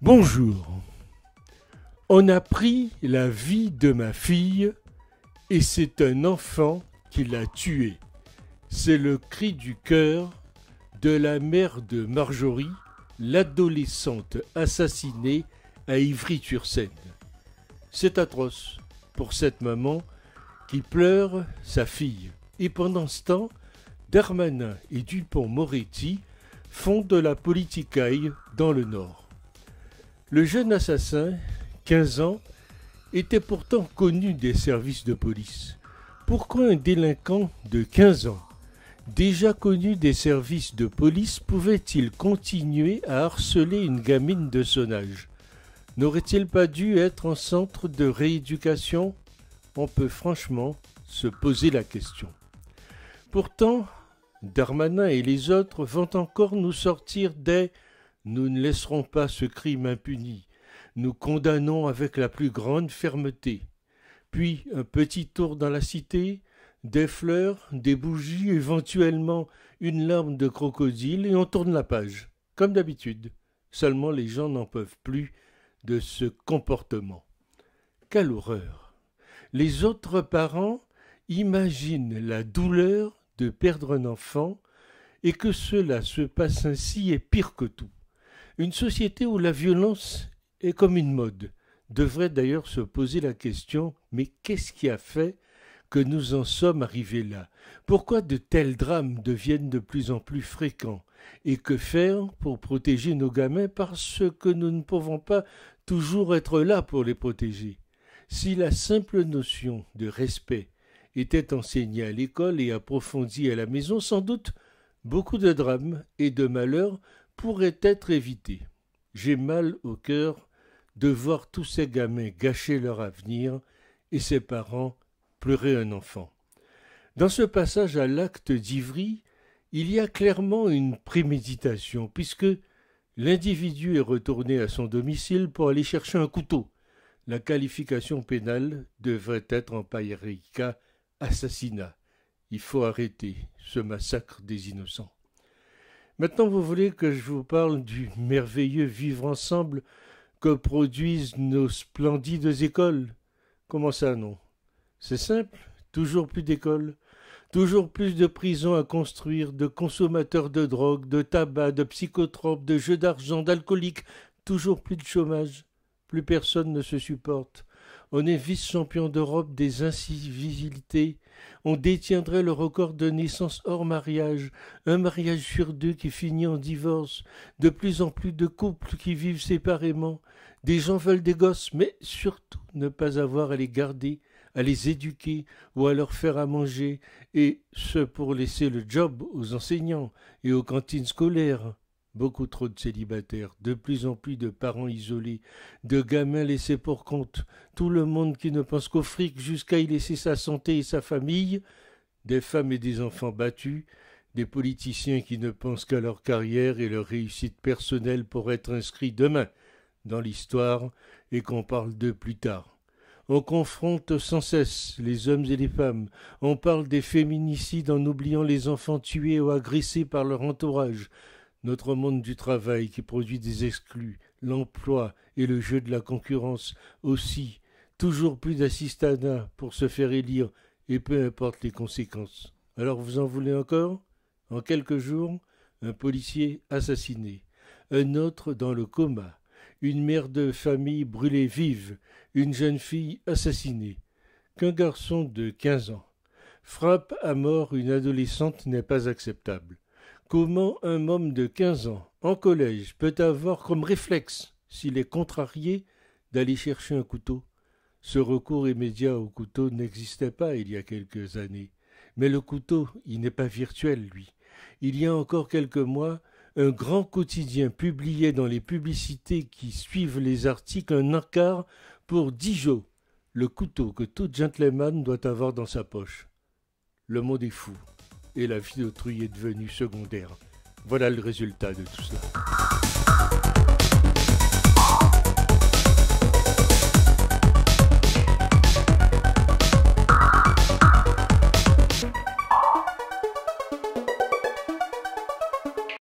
Bonjour. On a pris la vie de ma fille et c'est un enfant qui l'a tuée. C'est le cri du cœur de la mère de Marjorie, l'adolescente assassinée à Ivry-sur-Seine. C'est atroce pour cette maman qui pleure sa fille. Et pendant ce temps, Darmanin et Dupont-Moretti font de la politicaille dans le Nord. Le jeune assassin, 15 ans, était pourtant connu des services de police. Pourquoi un délinquant de 15 ans, déjà connu des services de police, pouvait-il continuer à harceler une gamine de son âge N'aurait-il pas dû être en centre de rééducation on peut franchement se poser la question. Pourtant, Darmanin et les autres vont encore nous sortir des Nous ne laisserons pas ce crime impuni, nous condamnons avec la plus grande fermeté. Puis un petit tour dans la cité, des fleurs, des bougies, éventuellement une larme de crocodile, et on tourne la page, comme d'habitude. Seulement les gens n'en peuvent plus de ce comportement. Quelle horreur. Les autres parents imaginent la douleur de perdre un enfant et que cela se passe ainsi est pire que tout. Une société où la violence est comme une mode devrait d'ailleurs se poser la question mais qu'est-ce qui a fait que nous en sommes arrivés là Pourquoi de tels drames deviennent de plus en plus fréquents Et que faire pour protéger nos gamins parce que nous ne pouvons pas toujours être là pour les protéger si la simple notion de respect était enseignée à l'école et approfondie à la maison, sans doute beaucoup de drames et de malheurs pourraient être évités. J'ai mal au cœur de voir tous ces gamins gâcher leur avenir et ses parents pleurer un enfant. Dans ce passage à l'acte d'Ivry, il y a clairement une préméditation, puisque l'individu est retourné à son domicile pour aller chercher un couteau, la qualification pénale devrait être en païrika, assassinat. Il faut arrêter ce massacre des innocents. Maintenant, vous voulez que je vous parle du merveilleux vivre ensemble que produisent nos splendides écoles Comment ça, non C'est simple, toujours plus d'écoles, toujours plus de prisons à construire, de consommateurs de drogue, de tabac, de psychotropes, de jeux d'argent, d'alcooliques, toujours plus de chômage. Plus personne ne se supporte. On est vice-champion d'Europe des incivilités. On détiendrait le record de naissance hors mariage, un mariage sur deux qui finit en divorce, de plus en plus de couples qui vivent séparément. Des gens veulent des gosses, mais surtout ne pas avoir à les garder, à les éduquer ou à leur faire à manger, et ce pour laisser le job aux enseignants et aux cantines scolaires beaucoup trop de célibataires, de plus en plus de parents isolés, de gamins laissés pour compte, tout le monde qui ne pense qu'au fric jusqu'à y laisser sa santé et sa famille, des femmes et des enfants battus, des politiciens qui ne pensent qu'à leur carrière et leur réussite personnelle pour être inscrits demain dans l'histoire et qu'on parle d'eux plus tard. On confronte sans cesse les hommes et les femmes. On parle des féminicides en oubliant les enfants tués ou agressés par leur entourage. Notre monde du travail qui produit des exclus, l'emploi et le jeu de la concurrence aussi, toujours plus d'assistanat pour se faire élire, et peu importe les conséquences. Alors vous en voulez encore En quelques jours, un policier assassiné, un autre dans le coma, une mère de famille brûlée vive, une jeune fille assassinée, qu'un garçon de quinze ans frappe à mort une adolescente n'est pas acceptable. Comment un homme de quinze ans, en collège, peut avoir comme réflexe, s'il est contrarié, d'aller chercher un couteau Ce recours immédiat au couteau n'existait pas il y a quelques années. Mais le couteau, il n'est pas virtuel, lui. Il y a encore quelques mois, un grand quotidien publiait dans les publicités qui suivent les articles un encart pour Dijon, le couteau que tout gentleman doit avoir dans sa poche. Le monde est fou et la vie d'autrui est devenue secondaire. Voilà le résultat de tout cela.